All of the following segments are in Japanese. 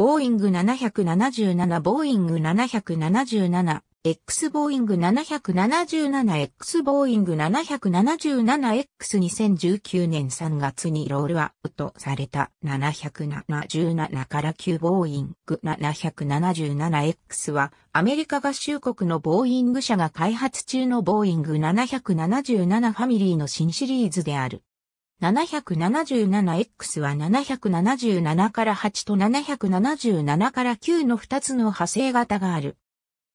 ボーイング777、ボーイング 777X ボーイング 777X ボーイング 777X2019 年3月にロールアウトされた777から9ボーイング 777X はアメリカ合衆国のボーイング社が開発中のボーイング777ファミリーの新シリーズである。777X は777から8と777から9の2つの派生型がある。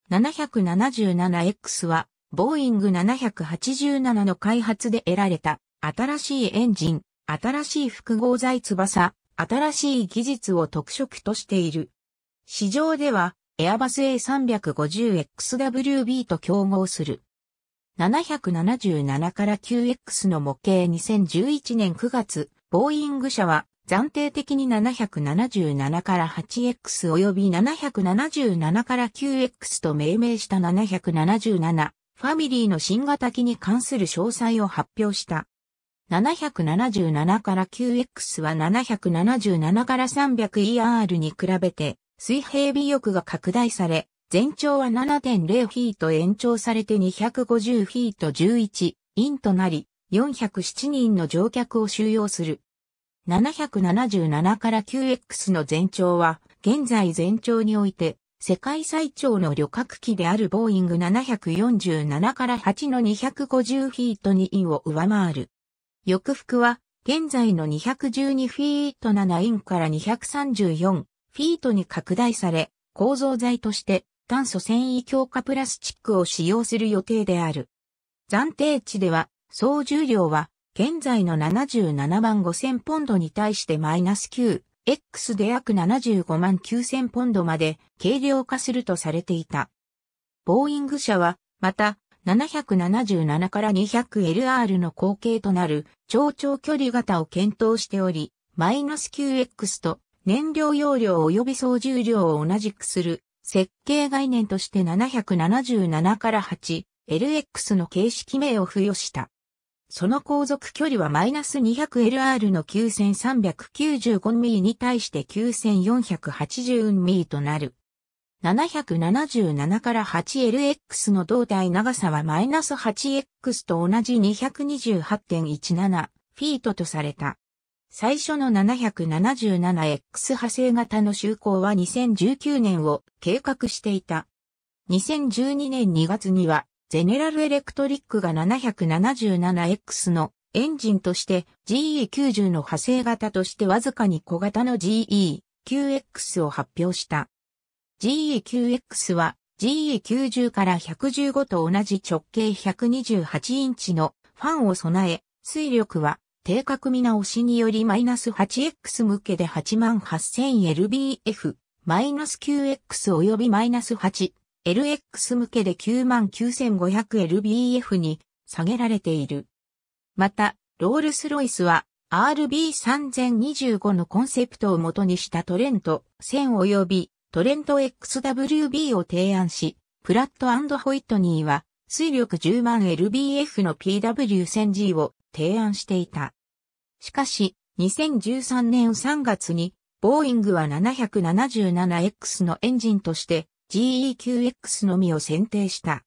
777X は、ボーイング787の開発で得られた、新しいエンジン、新しい複合材翼、新しい技術を特色としている。市場では、エアバス A350XWB と競合する。777から 9X の模型2011年9月、ボーイング社は暫定的に777から 8X 及び777から 9X と命名した777ファミリーの新型機に関する詳細を発表した。777から 9X は777から 300ER に比べて水平尾翼が拡大され、全長は7.0フィート延長されて250フィート11インとなり、407人の乗客を収容する。777から 9X の全長は、現在全長において、世界最長の旅客機であるボーイング747から8の250フィート2インを上回る。翼幅は、現在の212フィート7インから234フィートに拡大され、構造材として炭素繊維強化プラスチックを使用する予定である。暫定値では、総重量は、現在の77万5千ポンドに対してマイナス 9X で約75万9千ポンドまで軽量化するとされていた。ボーイング社は、また、777から 200LR の後継となる超長距離型を検討しており、マイナス 9X と燃料容量及び総重量を同じくする設計概念として777から 8LX の形式名を付与した。その航続距離はマイナス 200LR の 9395mm に対して 9480mm となる。777から 8LX の胴体長さはマイナス 8X と同じ228.17フィートとされた。最初の 777X 派生型の就航は2019年を計画していた。2012年2月には、ゼネラルエレクトリックが 777X のエンジンとして GE90 の派生型としてわずかに小型の GE9X を発表した。GE9X は GE90 から115と同じ直径128インチのファンを備え、推力は定格見直しによりマイナス 8X 向けで 88,000LBF、マイナス 9X 及びマイナス 8LX 向けで 99,500LBF に下げられている。また、ロールスロイスは RB3025 のコンセプトを元にしたトレント1000及びトレント XWB を提案し、プラットホイットニーは水力10万 LBF の PW1000G を提案していた。しかし、2013年3月に、ボーイングは 777X のエンジンとして GEQX のみを選定した。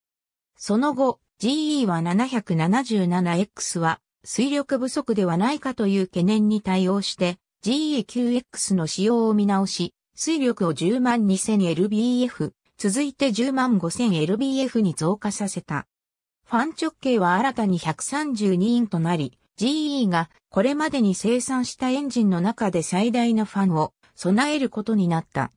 その後、GE は 777X は水力不足ではないかという懸念に対応して GEQX の使用を見直し、水力を 102,000LBF 万、続いて 105,000LBF 万に増加させた。ファン直径は新たに132インとなり、GE がこれまでに生産したエンジンの中で最大のファンを備えることになった。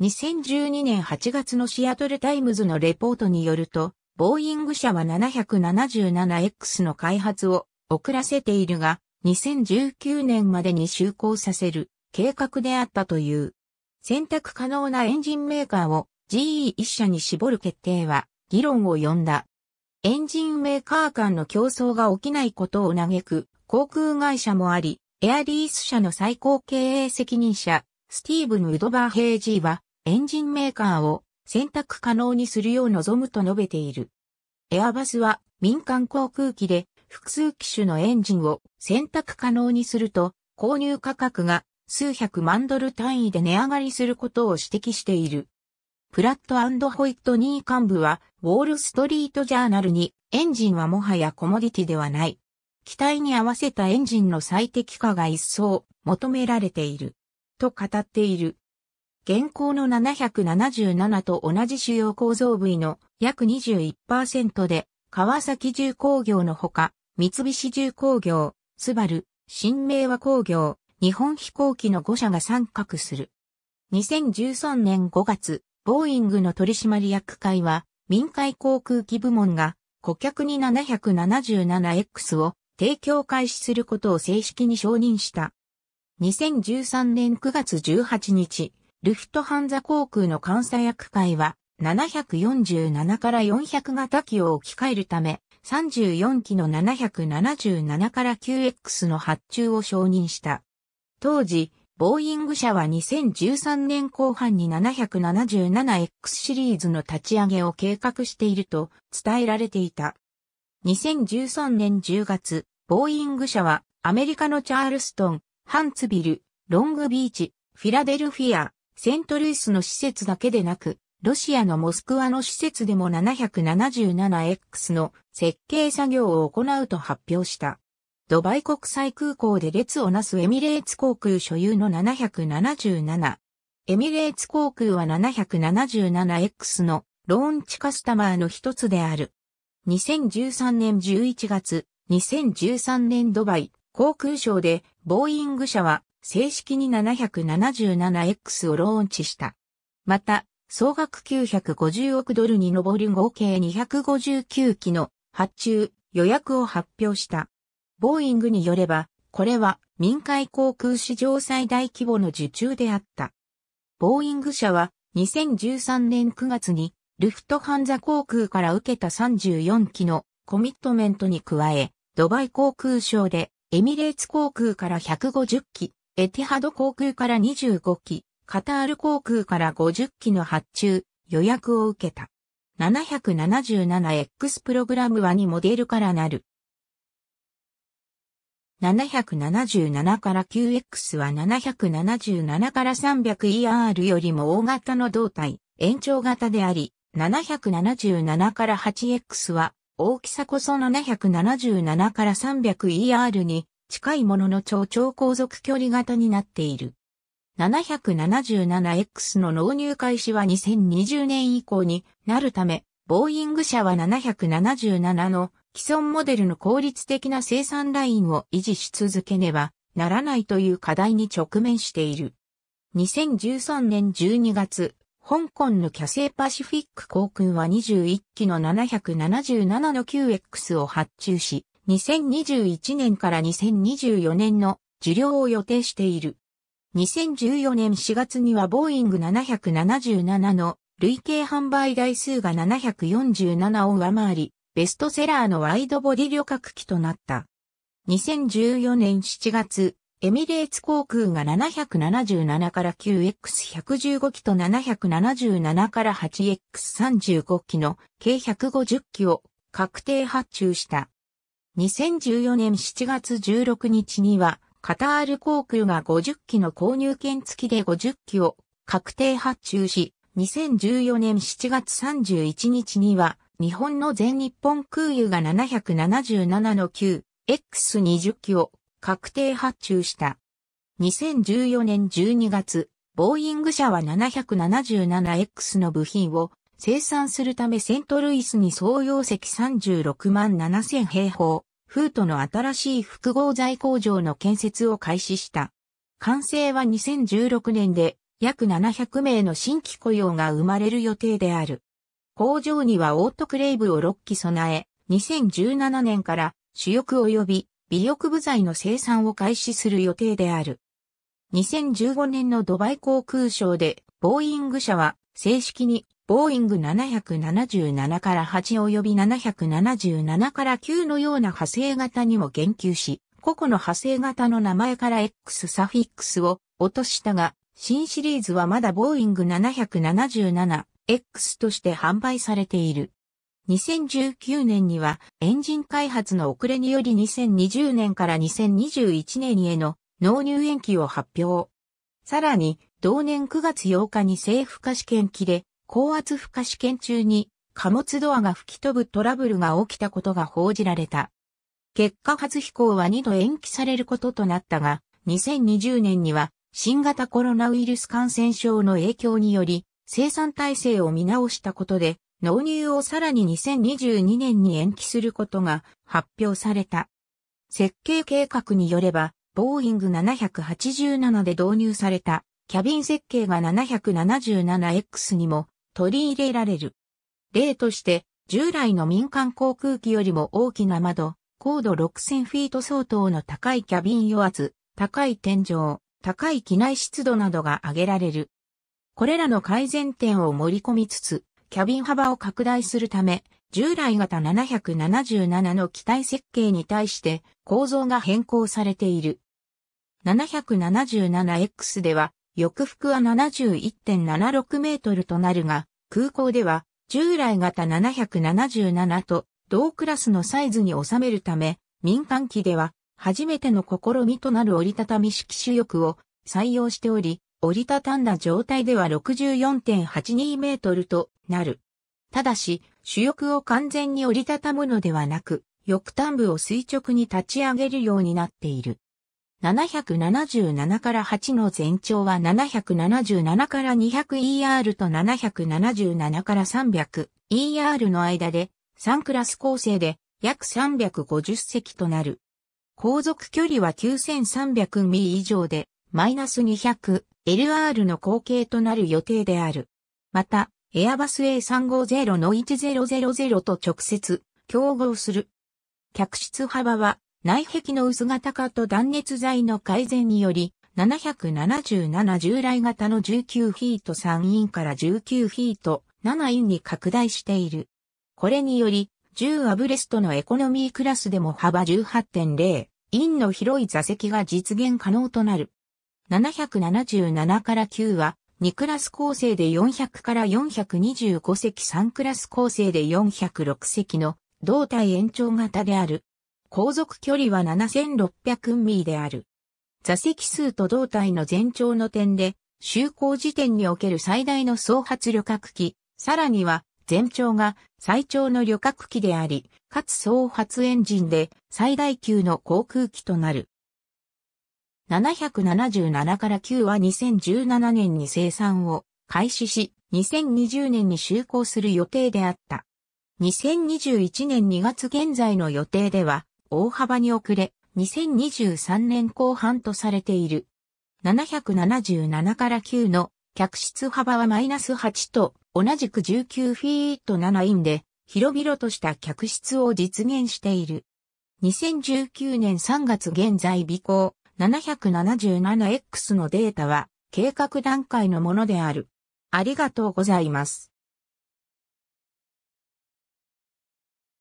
2012年8月のシアトルタイムズのレポートによると、ボーイング社は 777X の開発を遅らせているが、2019年までに就航させる計画であったという。選択可能なエンジンメーカーを GE 一社に絞る決定は議論を呼んだ。エンジンメーカー間の競争が起きないことを嘆く航空会社もあり、エアリース社の最高経営責任者、スティーブン・ウドバー・ヘイジーは、エンジンメーカーを選択可能にするよう望むと述べている。エアバスは民間航空機で複数機種のエンジンを選択可能にすると、購入価格が数百万ドル単位で値上がりすることを指摘している。プラットホイットニー幹部は、ウォールストリートジャーナルに、エンジンはもはやコモディティではない。機体に合わせたエンジンの最適化が一層求められている。と語っている。現行の777と同じ主要構造部位の約21%で、川崎重工業のほか、三菱重工業、スバル、新明和工業、日本飛行機の5社が参画する。2013年5月、ボーイングの取締役会は、民海航空機部門が、顧客に 777X を提供開始することを正式に承認した。2013年9月18日、ルフトハンザ航空の監査役会は、747から400型機を置き換えるため、34機の777から 9X の発注を承認した。当時、ボーイング社は2013年後半に 777X シリーズの立ち上げを計画していると伝えられていた。2013年10月、ボーイング社はアメリカのチャールストン、ハンツビル、ロングビーチ、フィラデルフィア、セントルイスの施設だけでなく、ロシアのモスクワの施設でも 777X の設計作業を行うと発表した。ドバイ国際空港で列をなすエミレーツ航空所有の777。エミレーツ航空は 777X のローンチカスタマーの一つである。2013年11月、2013年ドバイ航空省でボーイング社は正式に 777X をローンチした。また、総額950億ドルに上る合計259機の発注予約を発表した。ボーイングによれば、これは民間航空史上最大規模の受注であった。ボーイング社は2013年9月にルフトハンザ航空から受けた34機のコミットメントに加え、ドバイ航空省でエミレーツ航空から150機、エティハド航空から25機、カタール航空から50機の発注、予約を受けた。777X プログラムは2モデルからなる777から QX は777から 300ER よりも大型の胴体、延長型であり、777から 8X は大きさこそ777から 300ER に近いものの超超航続距離型になっている。777X の納入開始は2020年以降になるため、ボーイング社は777の既存モデルの効率的な生産ラインを維持し続けねばならないという課題に直面している。2013年12月、香港のキャセイパシフィック航空は21機の777の QX を発注し、2021年から2024年の受領を予定している。2014年4月にはボーイング777の累計販売台数が747を上回り、ベストセラーのワイドボディ旅客機となった。2014年7月、エミレーツ航空が777から 9X115 機と777から 8X35 機の計150機を確定発注した。2014年7月16日には、カタール航空が50機の購入券付きで50機を確定発注し、2014年7月31日には、日本の全日本空輸が777の 9X20 機を確定発注した。2014年12月、ボーイング社は 777X の部品を生産するためセントルイスに総容積36万7000平方、フートの新しい複合材工場の建設を開始した。完成は2016年で約700名の新規雇用が生まれる予定である。工場にはオートクレイブを6機備え、2017年から主翼及び美翼部材の生産を開始する予定である。2015年のドバイ航空ショーで、ボーイング社は正式にボーイング777から8及び777から9のような派生型にも言及し、個々の派生型の名前から X サフィックスを落としたが、新シリーズはまだボーイング777 X として販売されている。2019年にはエンジン開発の遅れにより2020年から2021年への納入延期を発表。さらに、同年9月8日に政府可試験機で高圧負荷試験中に貨物ドアが吹き飛ぶトラブルが起きたことが報じられた。結果初飛行は2度延期されることとなったが、2020年には新型コロナウイルス感染症の影響により生産体制を見直したことで、納入をさらに2022年に延期することが発表された。設計計画によれば、ボーイング787で導入されたキャビン設計が 777X にも取り入れられる。例として、従来の民間航空機よりも大きな窓、高度6000フィート相当の高いキャビン与圧、高い天井、高い機内湿度などが挙げられる。これらの改善点を盛り込みつつ、キャビン幅を拡大するため、従来型777の機体設計に対して構造が変更されている。777X では、翼幅は71.76メートルとなるが、空港では従来型777と同クラスのサイズに収めるため、民間機では初めての試みとなる折りたたみ式主翼を採用しており、折りたたんだ状態では64.82メートルとなる。ただし、主翼を完全に折りたたむのではなく、翼端部を垂直に立ち上げるようになっている。777から8の全長は777から 200ER と777から 300ER の間で3クラス構成で約350隻となる。航続距離は9 3 0 0ミリ以上で -200LR の後継となる予定である。また、エアバス A350 の1000と直接競合する。客室幅は内壁の薄型化と断熱材の改善により、777従来型の19フィート3インから19フィート7インに拡大している。これにより、10アブレストのエコノミークラスでも幅18.0インの広い座席が実現可能となる。777から9は、2クラス構成で400から425隻3クラス構成で406隻の胴体延長型である。航続距離は7600ミリである。座席数と胴体の全長の点で、就航時点における最大の総発旅客機、さらには全長が最長の旅客機であり、かつ総発エンジンで最大級の航空機となる。777から9は2017年に生産を開始し、2020年に就航する予定であった。2021年2月現在の予定では、大幅に遅れ、2023年後半とされている。777から9の客室幅はマイナス8と同じく19フィート7インで広々とした客室を実現している。2019年3月現在尾行、777X のデータは計画段階のものである。ありがとうございます。